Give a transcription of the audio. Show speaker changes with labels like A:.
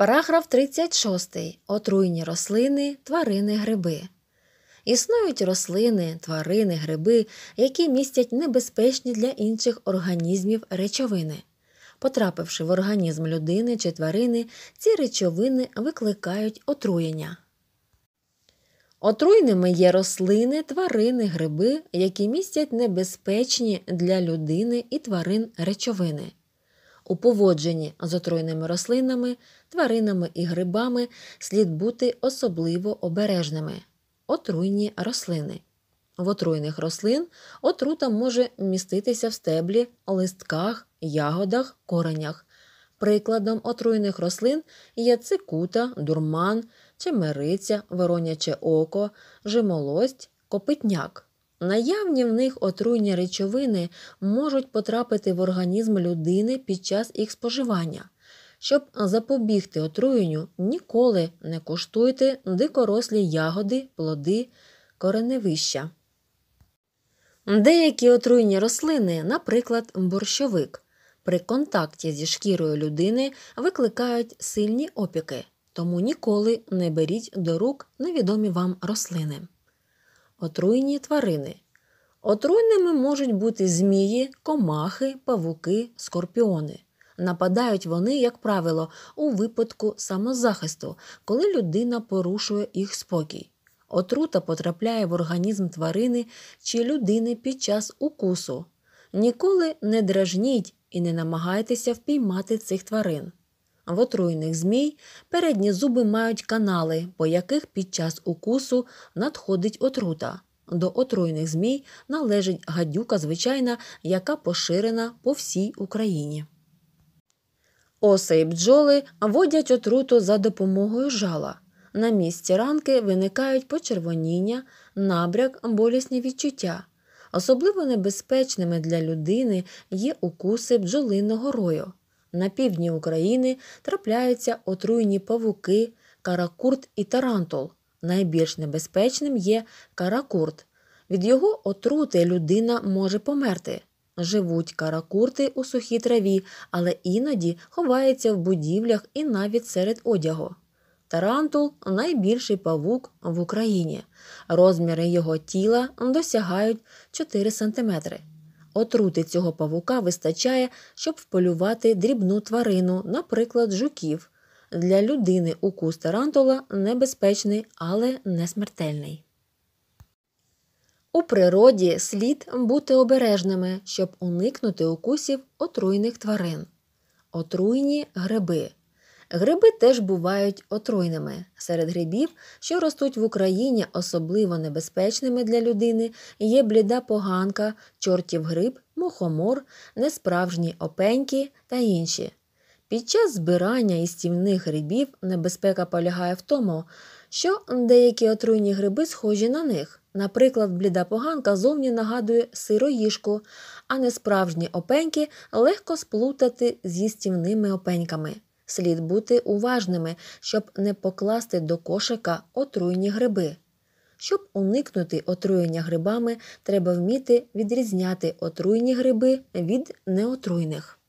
A: Параграф 36. Отруйні рослини, тварини, гриби. Існують рослини, тварини, гриби, які містять небезпечні для інших організмів речовини. Потрапивши в організм людини чи тварини, ці речовини викликають отруєння. Отруйними є рослини, тварини, гриби, які містять небезпечні для людини і тварин речовини. У поводженні з отруйними рослинами, тваринами і грибами слід бути особливо обережними. Отруйні рослини. В отруйних рослин отрута може міститися в стеблі, листках, ягодах, коренях. Прикладом отруйних рослин є цикута, дурман, чемериця, вороняче око, жимолость, копитняк. Наявні в них отруйні речовини можуть потрапити в організм людини під час їх споживання. Щоб запобігти отруєнню, ніколи не куштуйте дикорослі ягоди, плоди, кореневища. Деякі отруйні рослини, наприклад, борщовик, при контакті зі шкірою людини викликають сильні опіки, тому ніколи не беріть до рук невідомі вам рослини. Отруйні тварини. Отруйними можуть бути змії, комахи, павуки, скорпіони. Нападають вони, як правило, у випадку самозахисту, коли людина порушує їх спокій. Отрута потрапляє в організм тварини чи людини під час укусу. Ніколи не дражніть і не намагайтеся впіймати цих тварин. В отруйних змій передні зуби мають канали, по яких під час укусу надходить отрута. До отруйних змій належить гадюка звичайна, яка поширена по всій Україні. Оси і бджоли водять отруту за допомогою жала. На місці ранки виникають почервоніння, набряк, болісні відчуття. Особливо небезпечними для людини є укуси бджолиного рою. На півдні України трапляються отруйні павуки, каракурт і тарантул. Найбільш небезпечним є каракурт. Від його отрути людина може померти. Живуть каракурти у сухій траві, але іноді ховаються в будівлях і навіть серед одягу. Тарантул найбільший павук в Україні. Розміри його тіла досягають 4 сантиметри. Отрути цього павука вистачає, щоб вполювати дрібну тварину, наприклад, жуків. Для людини укус тарантула небезпечний, але не смертельний. У природі слід бути обережними, щоб уникнути укусів отруйних тварин. Отруйні гриби Гриби теж бувають отруйними. Серед грибів, що ростуть в Україні, особливо небезпечними для людини, є бліда поганка, чортів гриб, мухомор, несправжні опеньки та інші. Під час збирання істівних грибів небезпека полягає в тому, що деякі отруйні гриби схожі на них. Наприклад, бліда поганка зовні нагадує сироїжку, а несправжні опеньки легко сплутати з їстівними опеньками слід бути уважними, щоб не покласти до кошика отруєні гриби. Щоб уникнути отруєння грибами, треба вміти відрізняти отруєні гриби від неотруйних.